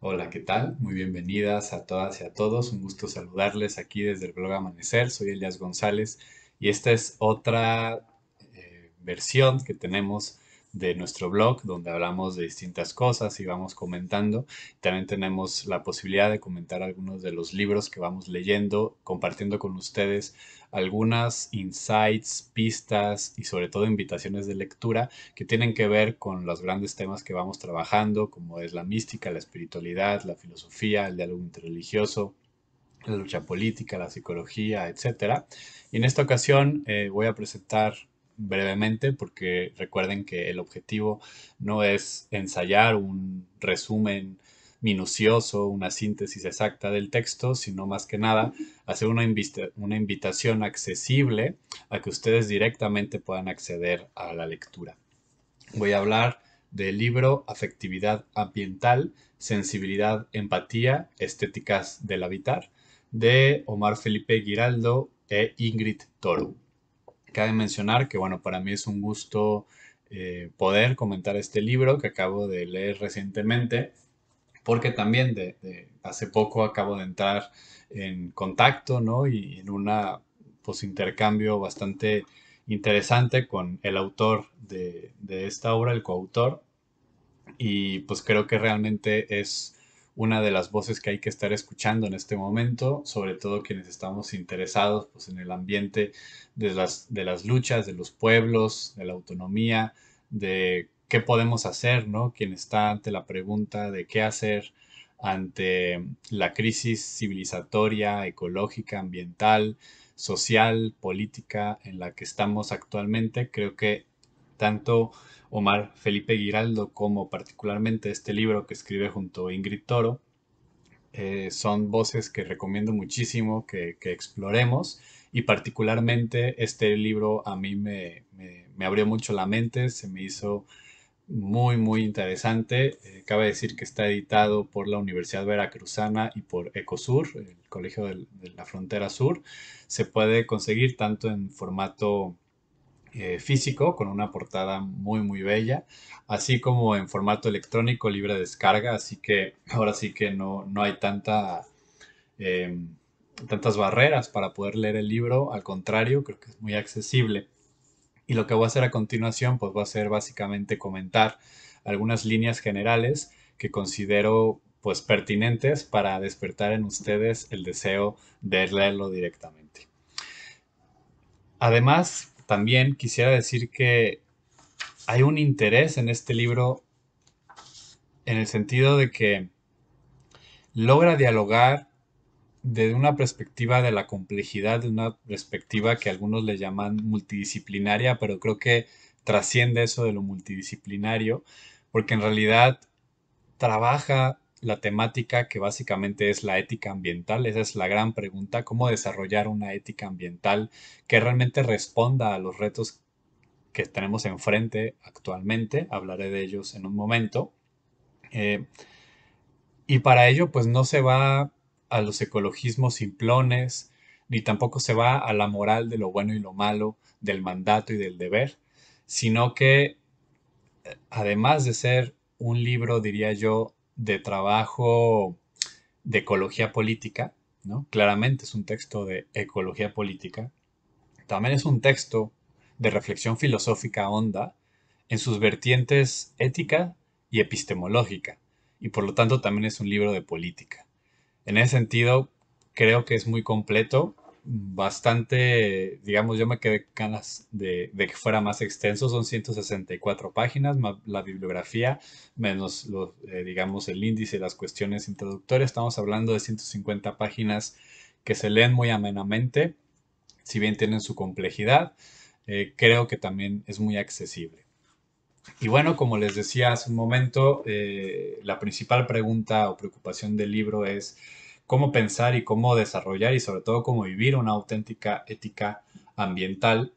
Hola, ¿qué tal? Muy bienvenidas a todas y a todos. Un gusto saludarles aquí desde el blog Amanecer. Soy Elias González y esta es otra eh, versión que tenemos de nuestro blog donde hablamos de distintas cosas y vamos comentando. También tenemos la posibilidad de comentar algunos de los libros que vamos leyendo, compartiendo con ustedes algunas insights, pistas y sobre todo invitaciones de lectura que tienen que ver con los grandes temas que vamos trabajando, como es la mística, la espiritualidad, la filosofía, el diálogo interreligioso, la lucha política, la psicología, etc. Y en esta ocasión eh, voy a presentar brevemente porque recuerden que el objetivo no es ensayar un resumen minucioso, una síntesis exacta del texto, sino más que nada hacer una, invitación accesible a que ustedes directamente puedan acceder a la lectura. Voy a hablar del libro Afectividad Ambiental, Sensibilidad, Empatía, Estéticas del Habitar, de Omar Felipe Giraldo e Ingrid Toru cabe mencionar que, bueno, para mí es un gusto eh, poder comentar este libro que acabo de leer recientemente, porque también de, hace poco acabo de entrar en contacto, ¿no? Y en un pues, intercambio bastante interesante con el autor de esta obra, el coautor, y pues creo que realmente es una de las voces que hay que estar escuchando en este momento, sobre todo quienes estamos interesados pues, en el ambiente de las, de las luchas, de los pueblos, de la autonomía, de qué podemos hacer, ¿no? Quien está ante la pregunta de qué hacer ante la crisis civilizatoria, ecológica, ambiental, social, política en la que estamos actualmente, creo que tanto Omar Felipe Giraldo como particularmente este libro que escribe junto a Ingrid Toro eh, son voces que recomiendo muchísimo que, exploremos y particularmente este libro a mí me, abrió mucho la mente, se me hizo muy muy interesante. Eh, cabe decir que está editado por la Universidad Veracruzana y por Ecosur, el Colegio de la Frontera Sur. Se puede conseguir tanto en formato eh, físico con una portada muy muy bella, así como en formato electrónico libre descarga, así que ahora sí que no, no hay tanta, em, tantas barreras para poder leer el libro, al contrario, creo que es muy accesible. Y lo que voy a hacer a continuación, pues va a ser básicamente comentar algunas líneas generales que considero pues pertinentes para despertar en ustedes el deseo de leerlo directamente. Además, también quisiera decir que hay un interés en este libro en el sentido de que logra dialogar desde una perspectiva de la complejidad, de una perspectiva que algunos le llaman multidisciplinaria, pero creo que trasciende eso de lo multidisciplinario, porque en realidad trabaja la temática que básicamente es la ética ambiental. Esa es la gran pregunta, cómo desarrollar una ética ambiental que realmente responda a los retos que tenemos enfrente actualmente. Hablaré de ellos en un momento. Eh, y para ello, pues no se va a los ecologismos simplones, ni tampoco se va a la moral de lo bueno y lo malo, del mandato y del deber, sino que, eh, además de ser un libro, diría yo, de trabajo de ecología política, ¿no? Claramente es un texto de ecología política. También es un texto de reflexión filosófica honda en sus vertientes ética y epistemológica, y por lo tanto también es un libro de política. En ese sentido, creo que es muy completo bastante, digamos, yo me quedé ganas de, que fuera más extenso, son 164 páginas, la bibliografía, menos, los, eh, digamos, el índice, las cuestiones introductorias, estamos hablando de 150 páginas que se leen muy amenamente, si bien tienen su complejidad, eh, creo que también es muy accesible. Y bueno, como les decía hace un momento, eh, la principal pregunta o preocupación del libro es cómo pensar y cómo desarrollar y sobre todo cómo vivir una auténtica ética ambiental,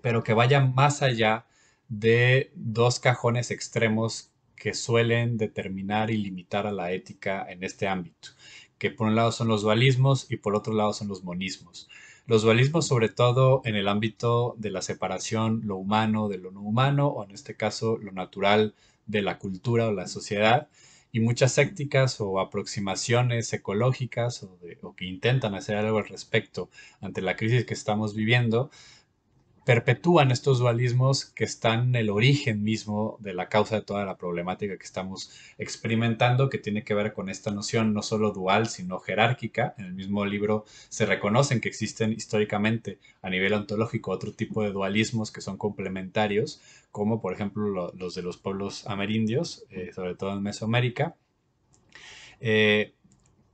pero que vaya más allá de dos cajones extremos que suelen determinar y limitar a la ética en este ámbito, que por un lado son los dualismos y por otro lado son los monismos. Los dualismos sobre todo en el ámbito de la separación lo humano de lo no humano, o en este caso lo natural de la cultura o la sociedad, y muchas éticas o aproximaciones ecológicas o, o que intentan hacer algo al respecto ante la crisis que estamos viviendo, perpetúan estos dualismos que están en el origen mismo de la causa de toda la problemática que estamos experimentando, que tiene que ver con esta noción no solo dual, sino jerárquica. En el mismo libro se reconocen que existen históricamente a nivel ontológico otro tipo de dualismos que son complementarios, como por ejemplo los de los pueblos amerindios, eh, sobre todo en Mesoamérica. Eh,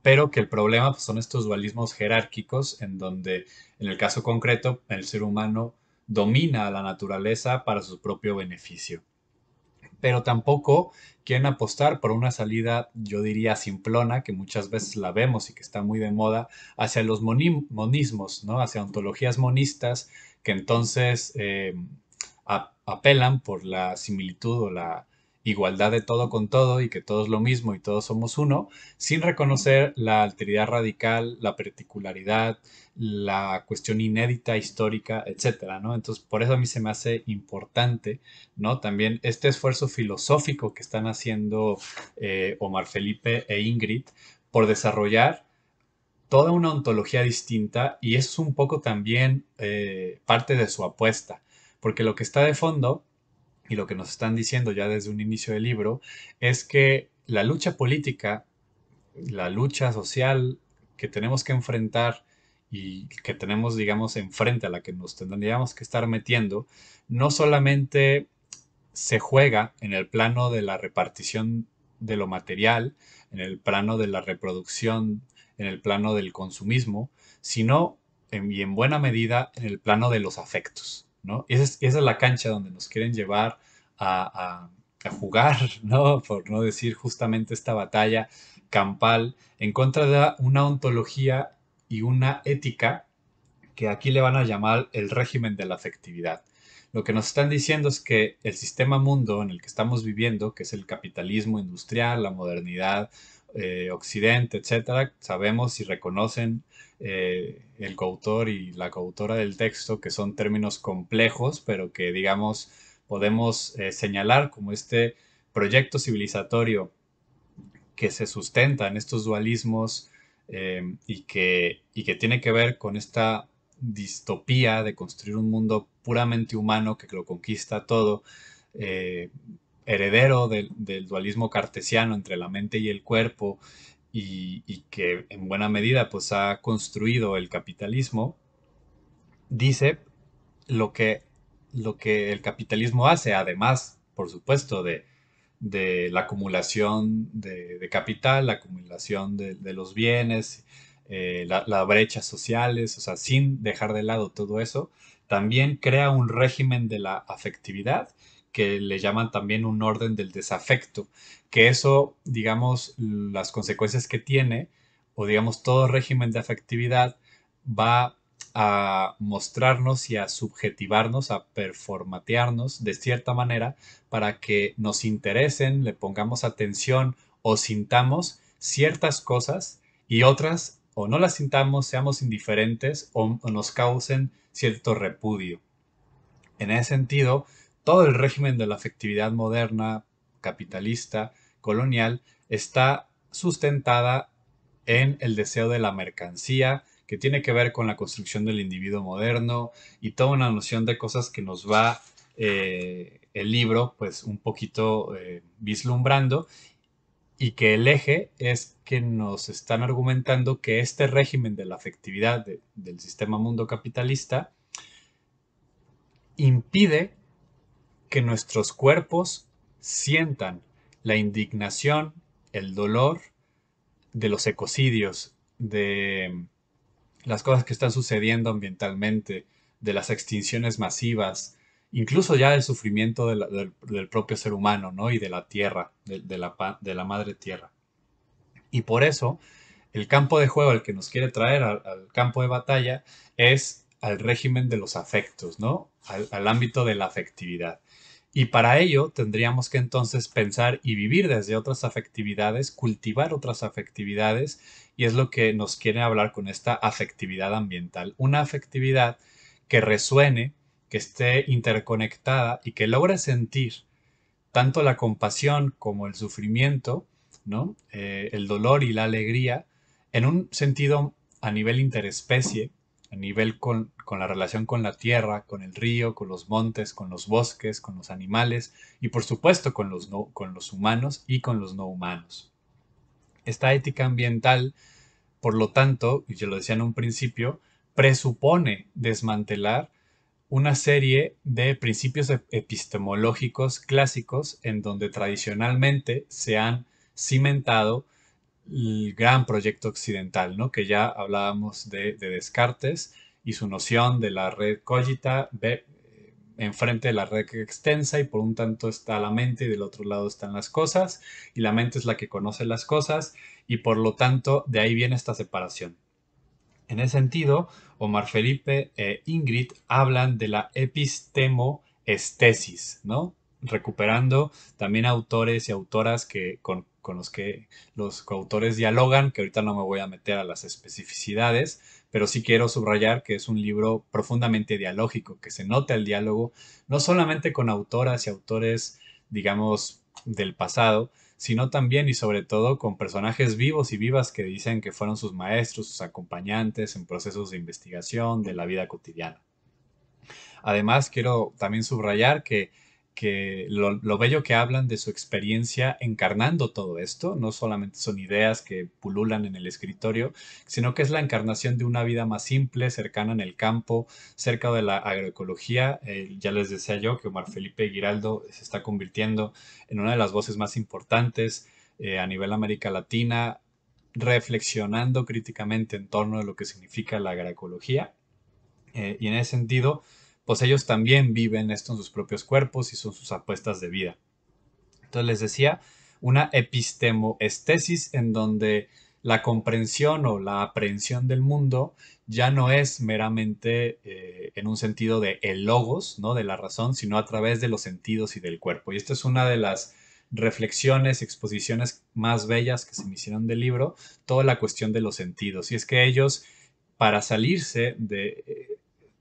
pero que el problema pues, son estos dualismos jerárquicos en donde en el caso concreto el ser humano domina a la naturaleza para su propio beneficio. Pero tampoco quieren apostar por una salida, yo diría, simplona, que muchas veces la vemos y que está muy de moda, hacia los monismos, ¿no? hacia ontologías monistas, que entonces eh, apelan por la similitud o la, igualdad de todo con todo y que es lo mismo y todos somos uno, sin reconocer la alteridad radical, la particularidad, la cuestión inédita, histórica, etcétera, ¿no? Entonces, por eso a mí se me hace importante, ¿no? También este esfuerzo filosófico que están haciendo eh, Omar Felipe e Ingrid por desarrollar toda una ontología distinta y eso es un poco también eh, parte de su apuesta, porque lo que está de fondo y lo que nos están diciendo ya desde un inicio del libro es que la lucha política, la lucha social que tenemos que enfrentar y que tenemos, digamos, enfrente a la que nos tendríamos que estar metiendo, no solamente se juega en el plano de la repartición de lo material, en el plano de la reproducción, en el plano del consumismo, sino en, y en buena medida en el plano de los afectos. Esa es, la cancha donde nos quieren llevar a, jugar, Por no decir justamente esta batalla campal en contra de una ontología y una ética que aquí le van a llamar el régimen de la afectividad. Lo que nos están diciendo es que el sistema mundo en el que estamos viviendo, que es el capitalismo industrial, la modernidad, eh, Occidente, etcétera, sabemos y reconocen eh, el coautor y la coautora del texto, que son términos complejos, pero que, digamos, podemos eh, señalar como este proyecto civilizatorio que se sustenta en estos dualismos y, que, y que tiene que ver con esta distopía de construir un mundo puramente humano que lo conquista todo, heredero del, dualismo cartesiano entre la mente y el cuerpo y, que en buena medida pues ha construido el capitalismo, dice lo que, lo que el capitalismo hace, además, por supuesto, de, la acumulación de, capital, la acumulación de, los bienes, eh, las brechas sociales, o sea, sin dejar de lado todo eso, también crea un régimen de la afectividad que le llaman también un orden del desafecto, que eso, digamos, las consecuencias que tiene, o digamos, todo régimen de afectividad va a mostrarnos y a subjetivarnos, a performatearnos de cierta manera para que nos interesen, le pongamos atención o sintamos ciertas cosas y otras o no las sintamos, seamos indiferentes o, o nos causen cierto repudio. En ese sentido, todo el régimen de la afectividad moderna, capitalista, colonial, está sustentada en el deseo de la mercancía, que tiene que ver con la construcción del individuo moderno y toda una noción de cosas que nos va eh, el libro pues un poquito eh, vislumbrando y que el eje es que nos están argumentando que este régimen de la afectividad del sistema mundo capitalista impide que nuestros cuerpos sientan la indignación, el dolor de los ecocidios, de las cosas que están sucediendo ambientalmente, de las extinciones masivas, incluso ya del sufrimiento del, propio ser humano, ¿no? Y de la tierra, de, la, madre tierra. Y por eso, el campo de juego al que nos quiere traer al, campo de batalla es al régimen de los afectos, ¿no? al ámbito de la afectividad. Y para ello tendríamos que entonces pensar y vivir desde otras afectividades, cultivar otras afectividades, y es lo que nos quiere hablar con esta afectividad ambiental. Una afectividad que resuene, que esté interconectada y que logre sentir tanto la compasión como el sufrimiento, ¿no? Eh, el dolor y la alegría, en un sentido a nivel interespecie, nivel con, la relación con la tierra, con el río, con los montes, con los bosques, con los animales y por supuesto con los, con los humanos y con los no humanos. Esta ética ambiental, por lo tanto, y yo lo decía en un principio, presupone desmantelar una serie de principios epistemológicos clásicos en donde tradicionalmente se han cimentado el gran proyecto occidental, ¿no? que ya hablábamos de, Descartes y su noción de la red cogita en eh, enfrente de la red extensa y por un tanto está la mente y del otro lado están las cosas y la mente es la que conoce las cosas y por lo tanto de ahí viene esta separación. En ese sentido, Omar Felipe e Ingrid hablan de la epistemoestesis, ¿no? Recuperando también autores y autoras que con con los que los coautores dialogan, que ahorita no me voy a meter a las especificidades, pero sí quiero subrayar que es un libro profundamente dialógico, que se note el diálogo, no solamente con autoras y autores, digamos, del pasado, sino también y sobre todo con personajes vivos y vivas que dicen que fueron sus maestros, sus acompañantes en procesos de investigación de la vida cotidiana. Además, quiero también subrayar que que lo, bello que hablan de su experiencia encarnando todo esto, no solamente son ideas que pululan en el escritorio, sino que es la encarnación de una vida más simple, cercana en el campo, cerca de la agroecología. Eh, ya les decía yo que Omar Felipe Giraldo se está convirtiendo en una de las voces más importantes eh, a nivel América Latina, reflexionando críticamente en torno a lo que significa la agroecología. Eh, y en ese sentido, pues ellos también viven esto en sus propios cuerpos y son sus apuestas de vida. Entonces les decía, una epistemoestesis en donde la comprensión o la aprehensión del mundo ya no es meramente eh, en un sentido de el logos, ¿no? de la razón, sino a través de los sentidos y del cuerpo. Y esta es una de las reflexiones, exposiciones más bellas que se me hicieron del libro, toda la cuestión de los sentidos. Y es que ellos, para salirse de eh,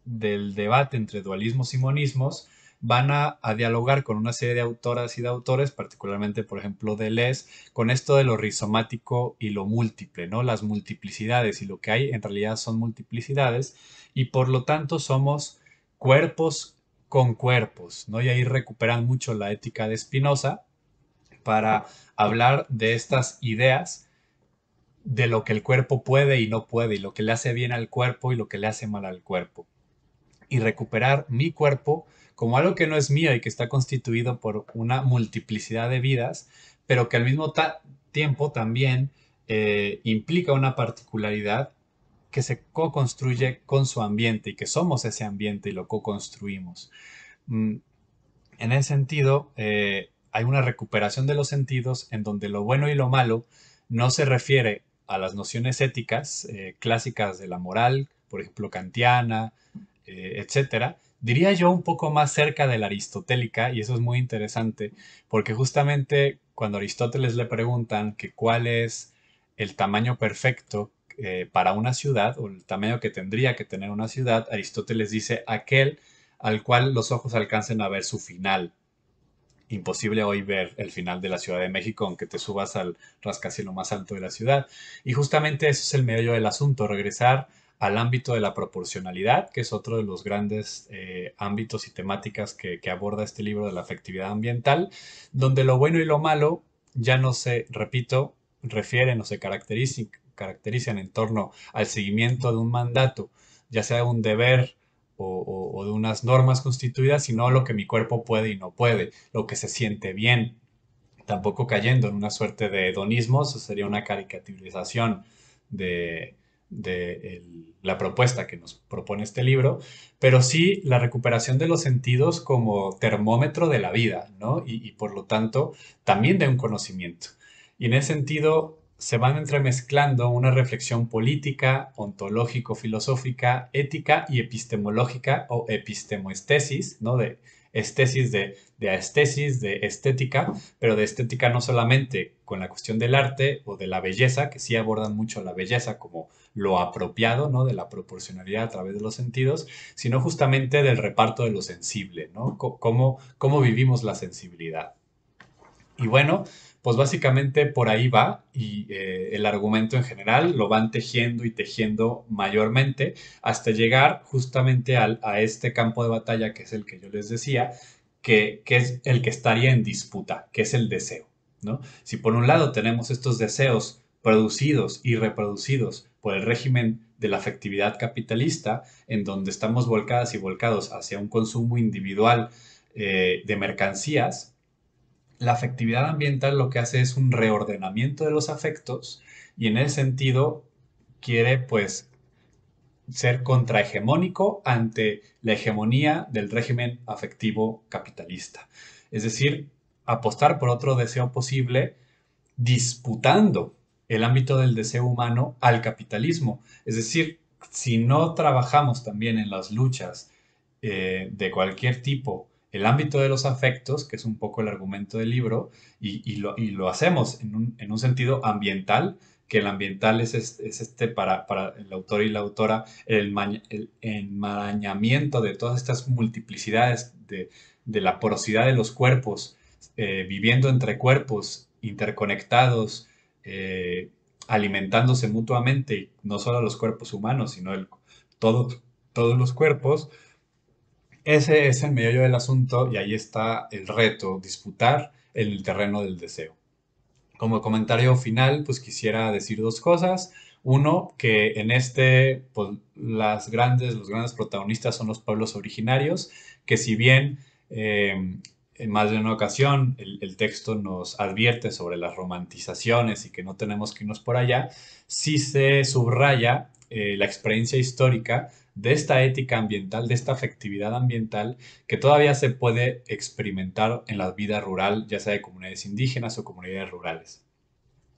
del debate entre dualismos y monismos, van a, dialogar con una serie de autoras y de autores, particularmente, por ejemplo, Deleuze, con esto de lo rizomático y lo múltiple, ¿no? Las multiplicidades y lo que hay en realidad son multiplicidades y por lo tanto somos cuerpos con cuerpos, ¿no? Y ahí recuperan mucho la ética de Spinoza para hablar de estas ideas de lo que el cuerpo puede y no puede, y lo que le hace bien al cuerpo y lo que le hace mal al cuerpo y recuperar mi cuerpo como algo que no es mío y que está constituido por una multiplicidad de vidas, pero que al mismo tiempo también eh, implica una particularidad que se co-construye con su ambiente y que somos ese ambiente y lo co-construimos. Mm, en ese sentido, eh, hay una recuperación de los sentidos en donde lo bueno y lo malo no se refiere a las nociones éticas eh, clásicas de la moral, por ejemplo, kantiana, eh, etcétera, diría yo un poco más cerca de la aristotélica, y eso es muy interesante, porque justamente cuando Aristóteles le preguntan que cuál es el tamaño perfecto eh, para una ciudad, o el tamaño que tendría que tener una ciudad, Aristóteles dice aquel al cual los ojos alcancen a ver su final. Imposible hoy ver el final de la Ciudad de México, aunque te subas al rascacielos más alto de la ciudad. Y justamente eso es el medio del asunto, regresar al ámbito de la proporcionalidad, que es otro de los grandes eh, ámbitos y temáticas que, aborda este libro de la efectividad ambiental, donde lo bueno y lo malo ya no se, repito, refieren o se caracterizan, en torno al seguimiento de un mandato, ya sea de un deber o, o, de unas normas constituidas, sino lo que mi cuerpo puede y no puede, lo que se siente bien, tampoco cayendo en una suerte de hedonismo, eso sería una caricaturización de, de la propuesta que nos propone este libro, pero sí la recuperación de los sentidos como termómetro de la vida, ¿no? Y, por lo tanto, también de un conocimiento. Y en ese sentido, se van entremezclando una reflexión política, ontológico-filosófica, ética y epistemológica o epistemoestesis, ¿no? De estesis de, de aestesis, de estética, pero de estética no solamente con la cuestión del arte o de la belleza, que sí abordan mucho la belleza como lo apropiado, ¿no? De la proporcionalidad a través de los sentidos, sino justamente del reparto de lo sensible, ¿no? cómo, vivimos la sensibilidad. Y bueno, pues básicamente por ahí va y eh, el argumento en general lo van tejiendo y tejiendo mayormente hasta llegar justamente al, a este campo de batalla que es el que yo les decía, que, que, es el que estaría en disputa, que es el deseo. ¿no? Si por un lado tenemos estos deseos producidos y reproducidos por el régimen de la afectividad capitalista, en donde estamos volcadas y volcados hacia un consumo individual eh, de mercancías, la afectividad ambiental lo que hace es un reordenamiento de los afectos y en ese sentido quiere pues ser contrahegemónico ante la hegemonía del régimen afectivo capitalista. Es decir, apostar por otro deseo posible disputando el ámbito del deseo humano al capitalismo. Es decir, si no trabajamos también en las luchas eh, de cualquier tipo, el ámbito de los afectos, que es un poco el argumento del libro, y, lo, hacemos en un, sentido ambiental, que el ambiental es, este, para, el autor y la autora, el, enmarañamiento de todas estas multiplicidades, de, la porosidad de los cuerpos, eh, viviendo entre cuerpos interconectados, eh, alimentándose mutuamente, no solo los cuerpos humanos, sino el, todos, todos los cuerpos, ese es el medio del asunto y ahí está el reto, disputar en el terreno del deseo. Como comentario final, pues quisiera decir dos cosas. Uno, que en este, pues, las grandes, los grandes protagonistas son los pueblos originarios, que si bien eh, en más de una ocasión el, texto nos advierte sobre las romantizaciones y que no tenemos que irnos por allá, si se subraya eh, la experiencia histórica de esta ética ambiental, de esta afectividad ambiental que todavía se puede experimentar en la vida rural, ya sea de comunidades indígenas o comunidades rurales.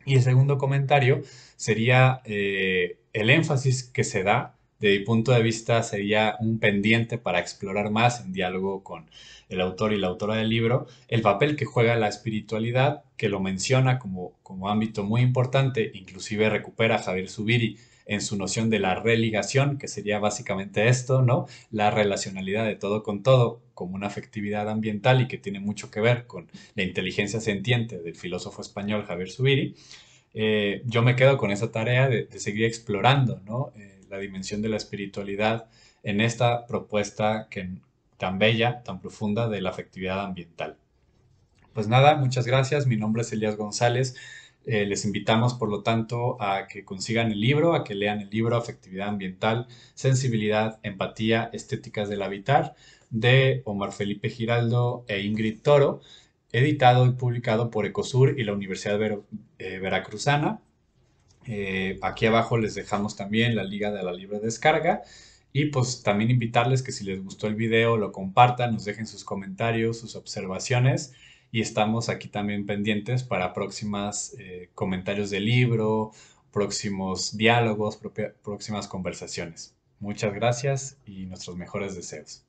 Y el segundo comentario sería eh, el énfasis que se da de mi punto de vista, sería un pendiente para explorar más en diálogo con el autor y la autora del libro, el papel que juega la espiritualidad, que lo menciona como, como ámbito muy importante, inclusive recupera Javier Zubiri en su noción de la religación, que sería básicamente esto, ¿no? La relacionalidad de todo con todo, como una afectividad ambiental y que tiene mucho que ver con la inteligencia sentiente del filósofo español Javier Zubiri. Eh, yo me quedo con esa tarea de, seguir explorando, ¿no? Eh, la dimensión de la espiritualidad en esta propuesta tan bella, tan profunda de la afectividad ambiental. Pues nada, muchas gracias. Mi nombre es Elías González. Eh, les invitamos, por lo tanto, a que consigan el libro, a que lean el libro Afectividad Ambiental, Sensibilidad, Empatía, Estéticas del Habitar, de Omar Felipe Giraldo e Ingrid Toro, editado y publicado por Ecosur y la Universidad eh, Veracruzana. Eh, aquí abajo les dejamos también la liga de la libre descarga. Y pues también invitarles que si les gustó el video lo compartan, nos dejen sus comentarios, sus observaciones. Y estamos aquí también pendientes para próximos eh, comentarios del libro, próximos diálogos, próximas conversaciones. Muchas gracias y nuestros mejores deseos.